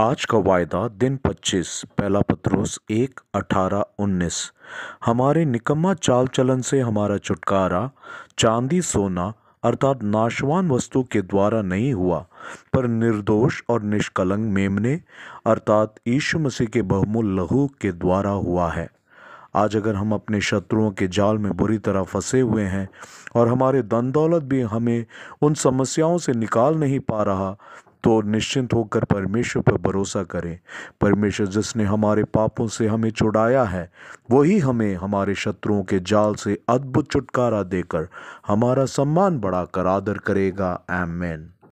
आज का वायदा दिन 25 पहला पत्रोस एक अठारह उन्नीस हमारे निकम्मा चाल चलन से हमारा छुटकारा चांदी सोना अर्थात नाशवान वस्तु के द्वारा नहीं हुआ पर निर्दोष और निष्कलंग मेमने अर्थात यीशु मसीह के बहुमूल लहू के द्वारा हुआ है आज अगर हम अपने शत्रुओं के जाल में बुरी तरह फंसे हुए हैं और हमारे धन दौलत भी हमें उन समस्याओं से निकाल नहीं पा रहा तो निश्चिंत होकर परमेश्वर पर भरोसा करें परमेश्वर जिसने हमारे पापों से हमें छुड़ाया है वही हमें हमारे शत्रुओं के जाल से अद्भुत छुटकारा देकर हमारा सम्मान बढ़ाकर आदर करेगा एम